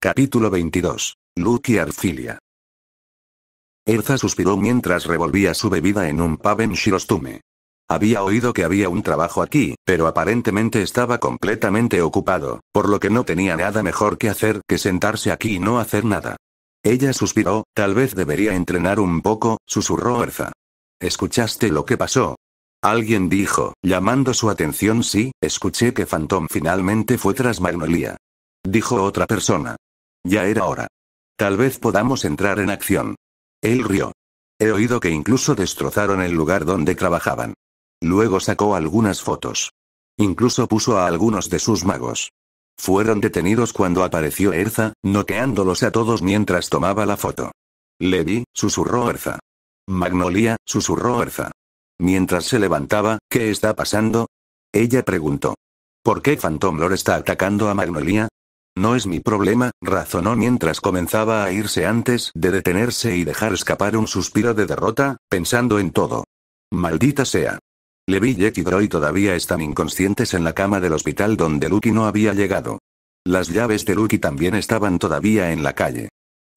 Capítulo 22. Luke y Arcilia. Erza suspiró mientras revolvía su bebida en un pub Shirostume. Había oído que había un trabajo aquí, pero aparentemente estaba completamente ocupado, por lo que no tenía nada mejor que hacer que sentarse aquí y no hacer nada. Ella suspiró, tal vez debería entrenar un poco, susurró Erza. ¿Escuchaste lo que pasó? Alguien dijo, llamando su atención sí, escuché que Phantom finalmente fue tras Magnolia. Dijo otra persona. Ya era hora. Tal vez podamos entrar en acción. Él rió. He oído que incluso destrozaron el lugar donde trabajaban. Luego sacó algunas fotos. Incluso puso a algunos de sus magos. Fueron detenidos cuando apareció Erza, noqueándolos a todos mientras tomaba la foto. Le susurró Erza. Magnolia, susurró Erza. Mientras se levantaba, ¿qué está pasando? Ella preguntó. ¿Por qué Phantom Lord está atacando a Magnolia? No es mi problema, razonó mientras comenzaba a irse antes de detenerse y dejar escapar un suspiro de derrota, pensando en todo. Maldita sea. Levi, y Droid todavía están inconscientes en la cama del hospital donde Lucky no había llegado. Las llaves de Lucky también estaban todavía en la calle.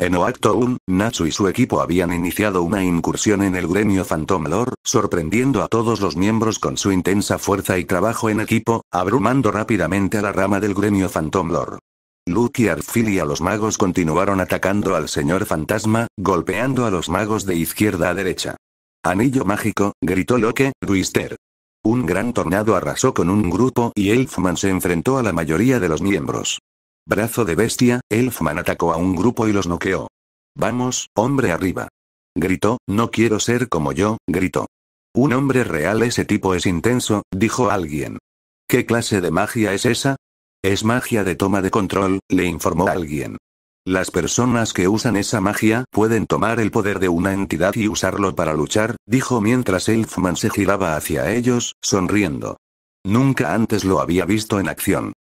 En Oacto 1, Natsu y su equipo habían iniciado una incursión en el gremio Phantom Lord, sorprendiendo a todos los miembros con su intensa fuerza y trabajo en equipo, abrumando rápidamente a la rama del gremio Phantom Lord. Luke y y a los magos continuaron atacando al señor fantasma, golpeando a los magos de izquierda a derecha. Anillo mágico, gritó Loke, Twister. Un gran tornado arrasó con un grupo y Elfman se enfrentó a la mayoría de los miembros. Brazo de bestia, Elfman atacó a un grupo y los noqueó. Vamos, hombre arriba. Gritó, no quiero ser como yo, gritó. Un hombre real ese tipo es intenso, dijo alguien. ¿Qué clase de magia es esa? Es magia de toma de control, le informó alguien. Las personas que usan esa magia pueden tomar el poder de una entidad y usarlo para luchar, dijo mientras Elfman se giraba hacia ellos, sonriendo. Nunca antes lo había visto en acción.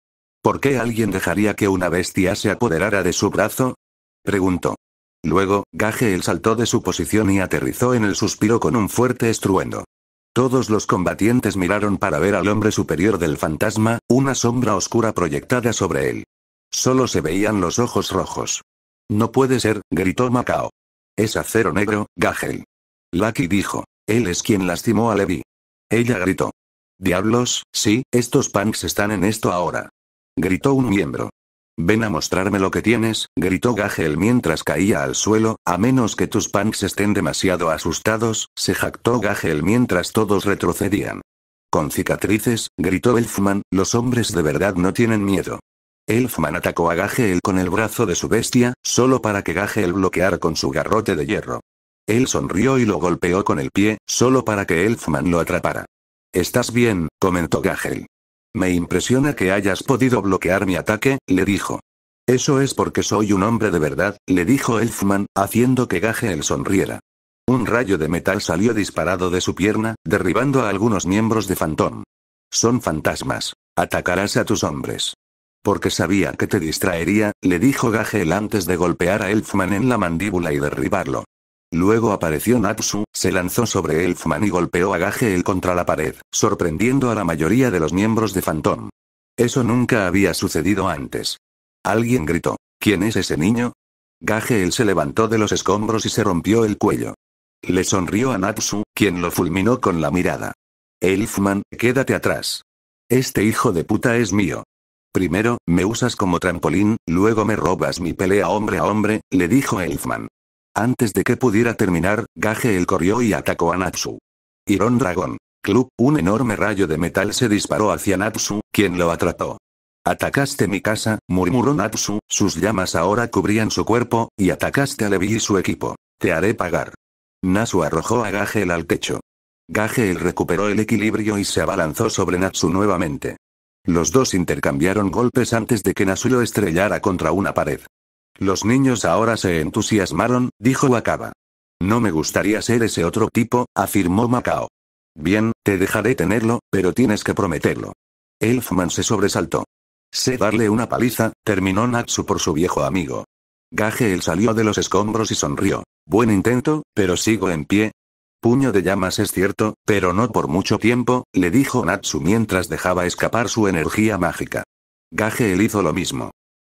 ¿Por qué alguien dejaría que una bestia se apoderara de su brazo? preguntó. Luego, Gageel saltó de su posición y aterrizó en el suspiro con un fuerte estruendo. Todos los combatientes miraron para ver al hombre superior del fantasma, una sombra oscura proyectada sobre él. Solo se veían los ojos rojos. No puede ser, gritó Macao. Es acero negro, Gagel. Lucky dijo. Él es quien lastimó a Levi. Ella gritó. Diablos, sí, estos punks están en esto ahora gritó un miembro. Ven a mostrarme lo que tienes, gritó Gagel mientras caía al suelo, a menos que tus punks estén demasiado asustados, se jactó Gagel mientras todos retrocedían. Con cicatrices, gritó Elfman, los hombres de verdad no tienen miedo. Elfman atacó a Gagel con el brazo de su bestia, solo para que Gagel bloqueara con su garrote de hierro. Él sonrió y lo golpeó con el pie, solo para que Elfman lo atrapara. Estás bien, comentó Gagel. Me impresiona que hayas podido bloquear mi ataque, le dijo. Eso es porque soy un hombre de verdad, le dijo Elfman, haciendo que Gagel sonriera. Un rayo de metal salió disparado de su pierna, derribando a algunos miembros de Phantom. Son fantasmas. Atacarás a tus hombres. Porque sabía que te distraería, le dijo Gagel antes de golpear a Elfman en la mandíbula y derribarlo. Luego apareció Natsu, se lanzó sobre Elfman y golpeó a el contra la pared, sorprendiendo a la mayoría de los miembros de Phantom. Eso nunca había sucedido antes. Alguien gritó, ¿quién es ese niño? Gajel se levantó de los escombros y se rompió el cuello. Le sonrió a Natsu, quien lo fulminó con la mirada. Elfman, quédate atrás. Este hijo de puta es mío. Primero, me usas como trampolín, luego me robas mi pelea hombre a hombre, le dijo Elfman. Antes de que pudiera terminar, Gage el corrió y atacó a Natsu. Iron Dragon. Club, un enorme rayo de metal se disparó hacia Natsu, quien lo atrató. Atacaste mi casa, murmuró Natsu, sus llamas ahora cubrían su cuerpo, y atacaste a Levi y su equipo. Te haré pagar. Natsu arrojó a el al techo. Gagel recuperó el equilibrio y se abalanzó sobre Natsu nuevamente. Los dos intercambiaron golpes antes de que Natsu lo estrellara contra una pared. Los niños ahora se entusiasmaron, dijo Wakaba. No me gustaría ser ese otro tipo, afirmó Macao. Bien, te dejaré tenerlo, pero tienes que prometerlo. Elfman se sobresaltó. Sé darle una paliza, terminó Natsu por su viejo amigo. Gage el salió de los escombros y sonrió. Buen intento, pero sigo en pie. Puño de llamas es cierto, pero no por mucho tiempo, le dijo Natsu mientras dejaba escapar su energía mágica. Gage él hizo lo mismo.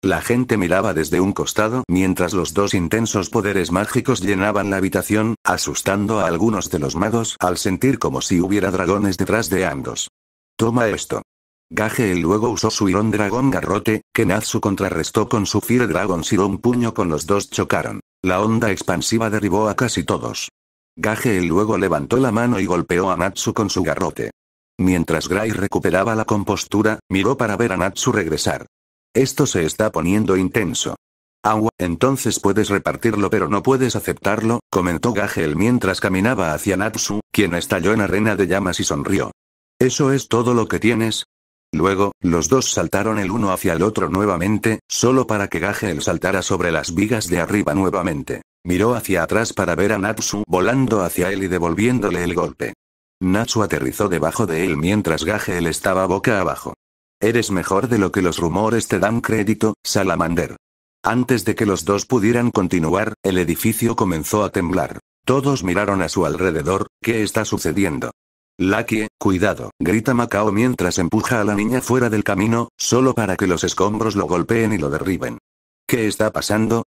La gente miraba desde un costado mientras los dos intensos poderes mágicos llenaban la habitación, asustando a algunos de los magos al sentir como si hubiera dragones detrás de ambos. Toma esto. Gage luego usó su Iron Dragón Garrote, que Natsu contrarrestó con su Fire Dragon Siron un puño con los dos chocaron. La onda expansiva derribó a casi todos. Gage el luego levantó la mano y golpeó a Natsu con su garrote. Mientras Gray recuperaba la compostura, miró para ver a Natsu regresar. Esto se está poniendo intenso. Agua, entonces puedes repartirlo pero no puedes aceptarlo, comentó Gagel mientras caminaba hacia Natsu, quien estalló en arena de llamas y sonrió. ¿Eso es todo lo que tienes? Luego, los dos saltaron el uno hacia el otro nuevamente, solo para que Gagel saltara sobre las vigas de arriba nuevamente. Miró hacia atrás para ver a Natsu volando hacia él y devolviéndole el golpe. Natsu aterrizó debajo de él mientras Gagel estaba boca abajo. Eres mejor de lo que los rumores te dan crédito, Salamander. Antes de que los dos pudieran continuar, el edificio comenzó a temblar. Todos miraron a su alrededor, ¿qué está sucediendo? Lucky, cuidado, grita Macao mientras empuja a la niña fuera del camino, solo para que los escombros lo golpeen y lo derriben. ¿Qué está pasando?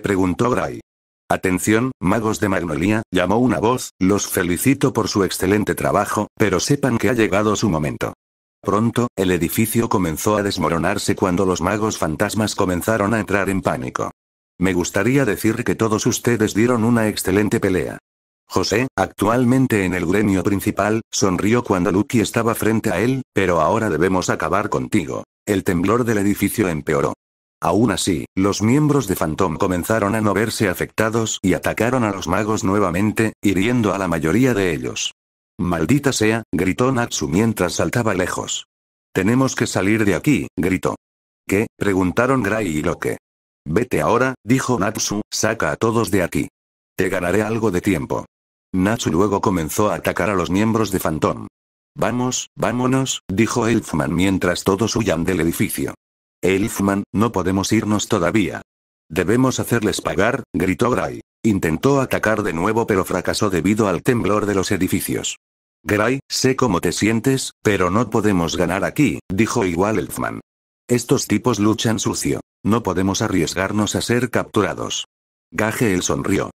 preguntó Gray. Atención, magos de Magnolia, llamó una voz, los felicito por su excelente trabajo, pero sepan que ha llegado su momento. Pronto, el edificio comenzó a desmoronarse cuando los magos fantasmas comenzaron a entrar en pánico. Me gustaría decir que todos ustedes dieron una excelente pelea. José, actualmente en el gremio principal, sonrió cuando Lucky estaba frente a él, pero ahora debemos acabar contigo. El temblor del edificio empeoró. Aún así, los miembros de Phantom comenzaron a no verse afectados y atacaron a los magos nuevamente, hiriendo a la mayoría de ellos. Maldita sea, gritó Natsu mientras saltaba lejos. Tenemos que salir de aquí, gritó. ¿Qué? preguntaron Gray y Loke. Vete ahora, dijo Natsu, saca a todos de aquí. Te ganaré algo de tiempo. Natsu luego comenzó a atacar a los miembros de Phantom. Vamos, vámonos, dijo Elfman mientras todos huyan del edificio. Elfman, no podemos irnos todavía. Debemos hacerles pagar, gritó Gray. Intentó atacar de nuevo pero fracasó debido al temblor de los edificios. Gray, sé cómo te sientes, pero no podemos ganar aquí, dijo igual Elfman. Estos tipos luchan sucio. No podemos arriesgarnos a ser capturados. Gage el sonrió.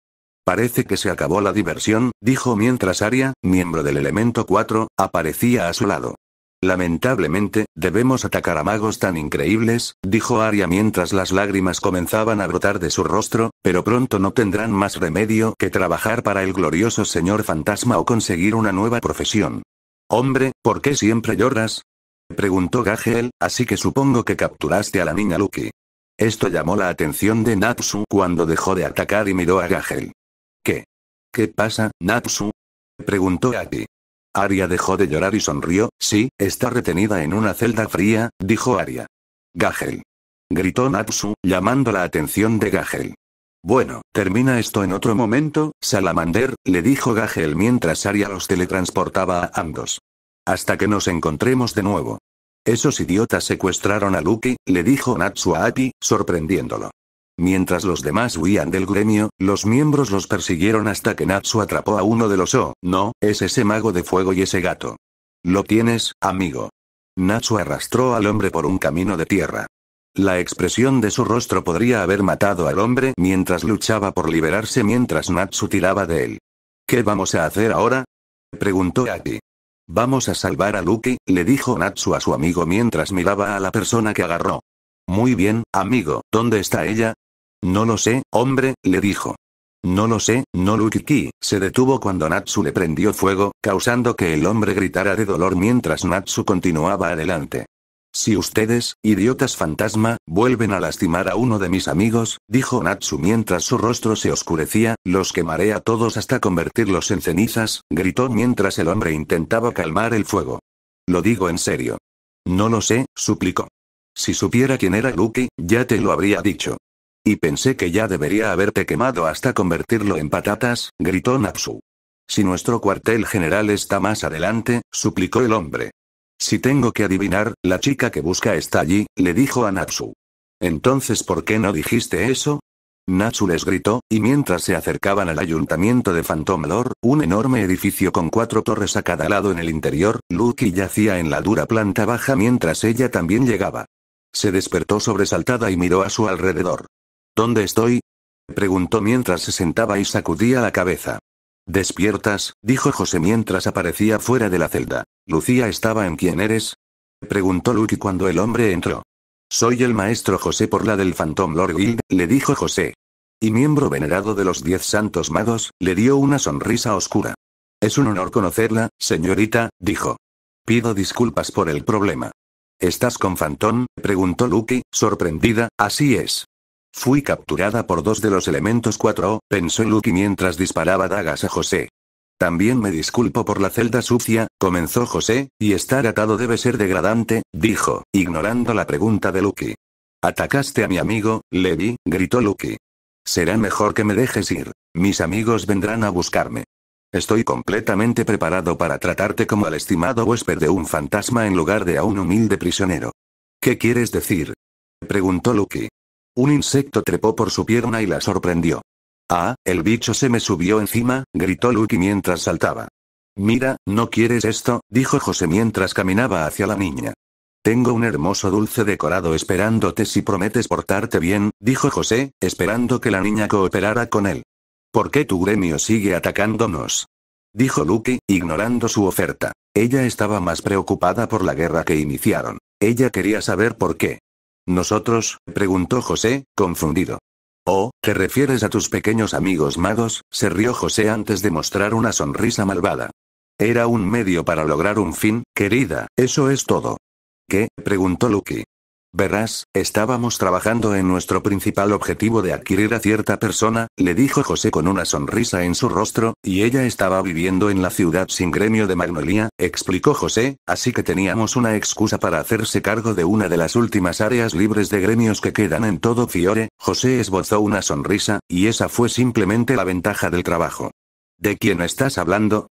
Parece que se acabó la diversión, dijo mientras Aria, miembro del elemento 4, aparecía a su lado. Lamentablemente, debemos atacar a magos tan increíbles, dijo Aria mientras las lágrimas comenzaban a brotar de su rostro, pero pronto no tendrán más remedio que trabajar para el glorioso señor fantasma o conseguir una nueva profesión. Hombre, ¿por qué siempre lloras? Preguntó Gagel, así que supongo que capturaste a la niña Luki. Esto llamó la atención de Natsu cuando dejó de atacar y miró a Gagel. ¿Qué? ¿Qué pasa, Natsu? Preguntó Aki. Aria dejó de llorar y sonrió, sí, está retenida en una celda fría, dijo Aria. Gagel. Gritó Natsu, llamando la atención de Gagel. Bueno, termina esto en otro momento, Salamander, le dijo Gagel mientras Aria los teletransportaba a ambos. Hasta que nos encontremos de nuevo. Esos idiotas secuestraron a Lucky, le dijo Natsu a Api, sorprendiéndolo. Mientras los demás huían del gremio, los miembros los persiguieron hasta que Natsu atrapó a uno de los O. Oh, no, es ese mago de fuego y ese gato. Lo tienes, amigo. Natsu arrastró al hombre por un camino de tierra. La expresión de su rostro podría haber matado al hombre mientras luchaba por liberarse mientras Natsu tiraba de él. ¿Qué vamos a hacer ahora? preguntó Aki. Vamos a salvar a Luki, le dijo Natsu a su amigo mientras miraba a la persona que agarró. Muy bien, amigo, ¿dónde está ella? No lo sé, hombre, le dijo. No lo sé, no Lukiki, se detuvo cuando Natsu le prendió fuego, causando que el hombre gritara de dolor mientras Natsu continuaba adelante. Si ustedes, idiotas fantasma, vuelven a lastimar a uno de mis amigos, dijo Natsu mientras su rostro se oscurecía, los quemaré a todos hasta convertirlos en cenizas, gritó mientras el hombre intentaba calmar el fuego. Lo digo en serio. No lo sé, suplicó. Si supiera quién era Lucky, ya te lo habría dicho. Y pensé que ya debería haberte quemado hasta convertirlo en patatas, gritó Natsu. Si nuestro cuartel general está más adelante, suplicó el hombre. Si tengo que adivinar, la chica que busca está allí, le dijo a Natsu. Entonces, ¿por qué no dijiste eso? Natsu les gritó, y mientras se acercaban al ayuntamiento de Phantom Lord, un enorme edificio con cuatro torres a cada lado en el interior, Lucky yacía en la dura planta baja mientras ella también llegaba. Se despertó sobresaltada y miró a su alrededor. ¿Dónde estoy? preguntó mientras se sentaba y sacudía la cabeza. Despiertas, dijo José mientras aparecía fuera de la celda. Lucía estaba en quién eres? preguntó Luke cuando el hombre entró. Soy el maestro José por la del Phantom Lord Guild, le dijo José. Y miembro venerado de los diez santos magos, le dio una sonrisa oscura. Es un honor conocerla, señorita, dijo. Pido disculpas por el problema. ¿Estás con Phantom? preguntó Lucky, sorprendida, así es. Fui capturada por dos de los elementos 4 pensó Lucky mientras disparaba dagas a José. También me disculpo por la celda sucia, comenzó José, y estar atado debe ser degradante, dijo, ignorando la pregunta de Lucky. Atacaste a mi amigo, Levi, gritó Lucky. Será mejor que me dejes ir. Mis amigos vendrán a buscarme. Estoy completamente preparado para tratarte como al estimado huésped de un fantasma en lugar de a un humilde prisionero. ¿Qué quieres decir? Preguntó Lucky. Un insecto trepó por su pierna y la sorprendió. Ah, el bicho se me subió encima, gritó Lucky mientras saltaba. Mira, no quieres esto, dijo José mientras caminaba hacia la niña. Tengo un hermoso dulce decorado esperándote si prometes portarte bien, dijo José, esperando que la niña cooperara con él. ¿Por qué tu gremio sigue atacándonos? Dijo Lucky, ignorando su oferta. Ella estaba más preocupada por la guerra que iniciaron. Ella quería saber por qué. ¿Nosotros? preguntó José, confundido. Oh, ¿te refieres a tus pequeños amigos magos? se rió José antes de mostrar una sonrisa malvada. Era un medio para lograr un fin, querida, eso es todo. ¿Qué? preguntó Lucky. Verás, estábamos trabajando en nuestro principal objetivo de adquirir a cierta persona, le dijo José con una sonrisa en su rostro, y ella estaba viviendo en la ciudad sin gremio de Magnolia, explicó José, así que teníamos una excusa para hacerse cargo de una de las últimas áreas libres de gremios que quedan en todo Fiore, José esbozó una sonrisa, y esa fue simplemente la ventaja del trabajo. ¿De quién estás hablando?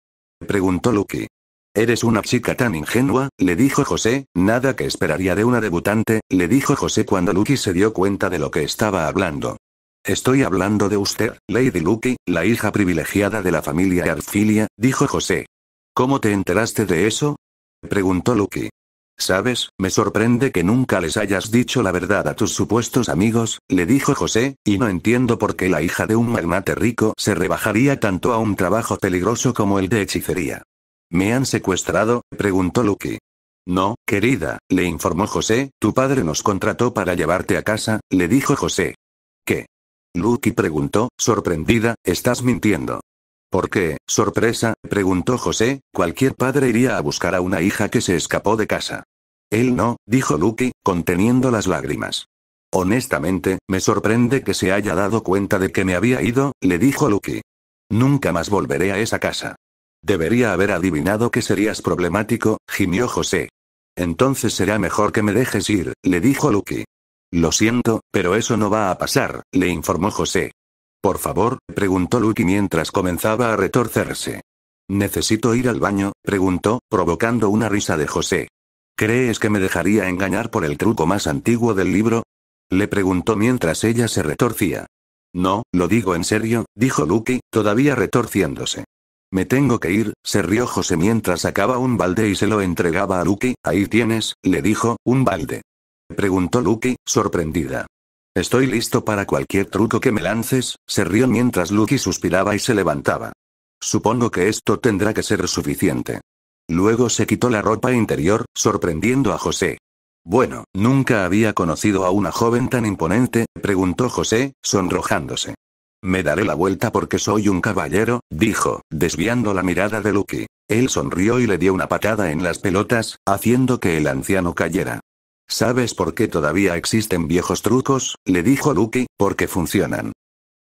preguntó Lucky. Eres una chica tan ingenua, le dijo José, nada que esperaría de una debutante, le dijo José cuando Lucky se dio cuenta de lo que estaba hablando. Estoy hablando de usted, Lady Lucky, la hija privilegiada de la familia Arfilia, dijo José. ¿Cómo te enteraste de eso? preguntó Lucky. Sabes, me sorprende que nunca les hayas dicho la verdad a tus supuestos amigos, le dijo José, y no entiendo por qué la hija de un magnate rico se rebajaría tanto a un trabajo peligroso como el de hechicería. ¿Me han secuestrado? preguntó Lucky. No, querida, le informó José, tu padre nos contrató para llevarte a casa, le dijo José. ¿Qué? Lucky preguntó, sorprendida, estás mintiendo. ¿Por qué, sorpresa? preguntó José, cualquier padre iría a buscar a una hija que se escapó de casa. Él no, dijo Lucky, conteniendo las lágrimas. Honestamente, me sorprende que se haya dado cuenta de que me había ido, le dijo Lucky. Nunca más volveré a esa casa. Debería haber adivinado que serías problemático, gimió José. Entonces será mejor que me dejes ir, le dijo Lucky. Lo siento, pero eso no va a pasar, le informó José. Por favor, preguntó Lucky mientras comenzaba a retorcerse. ¿Necesito ir al baño? preguntó, provocando una risa de José. ¿Crees que me dejaría engañar por el truco más antiguo del libro? le preguntó mientras ella se retorcía. No, lo digo en serio, dijo Lucky, todavía retorciéndose. Me tengo que ir, se rió José mientras sacaba un balde y se lo entregaba a Lucky. Ahí tienes, le dijo, un balde. Preguntó Lucky, sorprendida. Estoy listo para cualquier truco que me lances, se rió mientras Lucky suspiraba y se levantaba. Supongo que esto tendrá que ser suficiente. Luego se quitó la ropa interior, sorprendiendo a José. Bueno, nunca había conocido a una joven tan imponente, preguntó José, sonrojándose. Me daré la vuelta porque soy un caballero, dijo, desviando la mirada de Lucky. Él sonrió y le dio una patada en las pelotas, haciendo que el anciano cayera. ¿Sabes por qué todavía existen viejos trucos? le dijo Lucky, porque funcionan.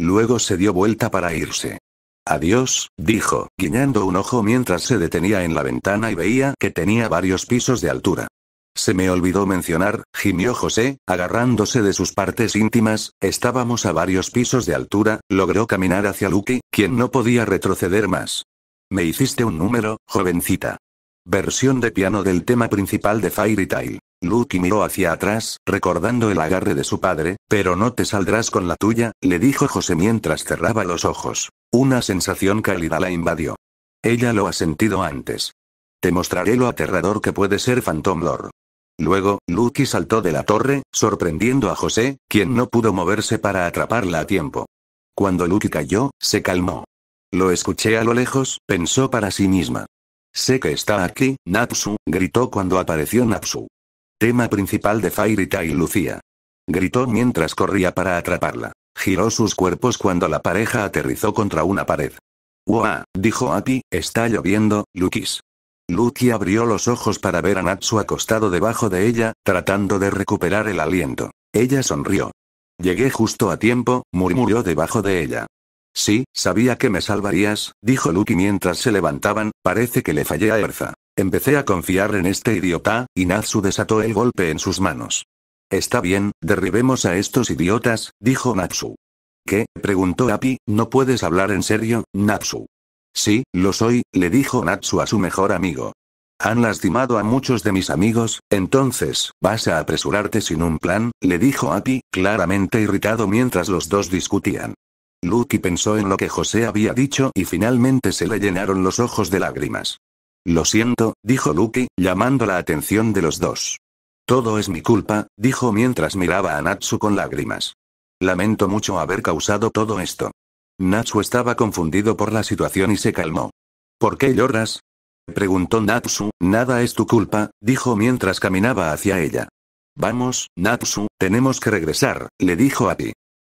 Luego se dio vuelta para irse. Adiós, dijo, guiñando un ojo mientras se detenía en la ventana y veía que tenía varios pisos de altura. Se me olvidó mencionar, gimió José, agarrándose de sus partes íntimas, estábamos a varios pisos de altura, logró caminar hacia Lucky, quien no podía retroceder más. Me hiciste un número, jovencita. Versión de piano del tema principal de Fairy Tail. Lucky miró hacia atrás, recordando el agarre de su padre, pero no te saldrás con la tuya, le dijo José mientras cerraba los ojos. Una sensación cálida la invadió. Ella lo ha sentido antes. Te mostraré lo aterrador que puede ser Phantom Lord. Luego, Lucky saltó de la torre, sorprendiendo a José, quien no pudo moverse para atraparla a tiempo. Cuando Lucky cayó, se calmó. Lo escuché a lo lejos, pensó para sí misma. Sé que está aquí, Natsu, gritó cuando apareció Napsu. Tema principal de Fairy y Lucía. Gritó mientras corría para atraparla. Giró sus cuerpos cuando la pareja aterrizó contra una pared. ¡Wow! dijo Api, está lloviendo, Lukis. Luki abrió los ojos para ver a Natsu acostado debajo de ella, tratando de recuperar el aliento. Ella sonrió. Llegué justo a tiempo, murmuró debajo de ella. Sí, sabía que me salvarías, dijo Luki mientras se levantaban, parece que le fallé a Erza. Empecé a confiar en este idiota, y Natsu desató el golpe en sus manos. Está bien, derribemos a estos idiotas, dijo Natsu. ¿Qué? preguntó Api, ¿no puedes hablar en serio, Natsu? Sí, lo soy, le dijo Natsu a su mejor amigo. Han lastimado a muchos de mis amigos, entonces, vas a apresurarte sin un plan, le dijo Api, claramente irritado mientras los dos discutían. Lucky pensó en lo que José había dicho y finalmente se le llenaron los ojos de lágrimas. Lo siento, dijo Lucky, llamando la atención de los dos. Todo es mi culpa, dijo mientras miraba a Natsu con lágrimas. Lamento mucho haber causado todo esto. Natsu estaba confundido por la situación y se calmó. ¿Por qué lloras? Preguntó Natsu, nada es tu culpa, dijo mientras caminaba hacia ella. Vamos, Natsu, tenemos que regresar, le dijo a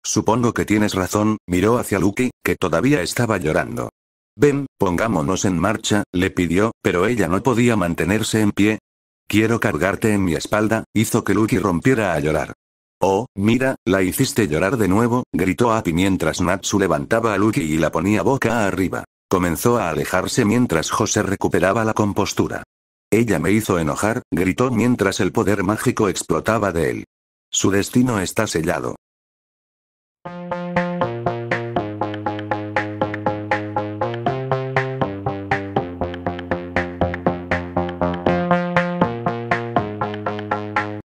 Supongo que tienes razón, miró hacia Luki, que todavía estaba llorando. Ven, pongámonos en marcha, le pidió, pero ella no podía mantenerse en pie. Quiero cargarte en mi espalda, hizo que Luki rompiera a llorar. Oh, mira, la hiciste llorar de nuevo, gritó Api mientras Natsu levantaba a Luki y la ponía boca arriba. Comenzó a alejarse mientras José recuperaba la compostura. Ella me hizo enojar, gritó mientras el poder mágico explotaba de él. Su destino está sellado.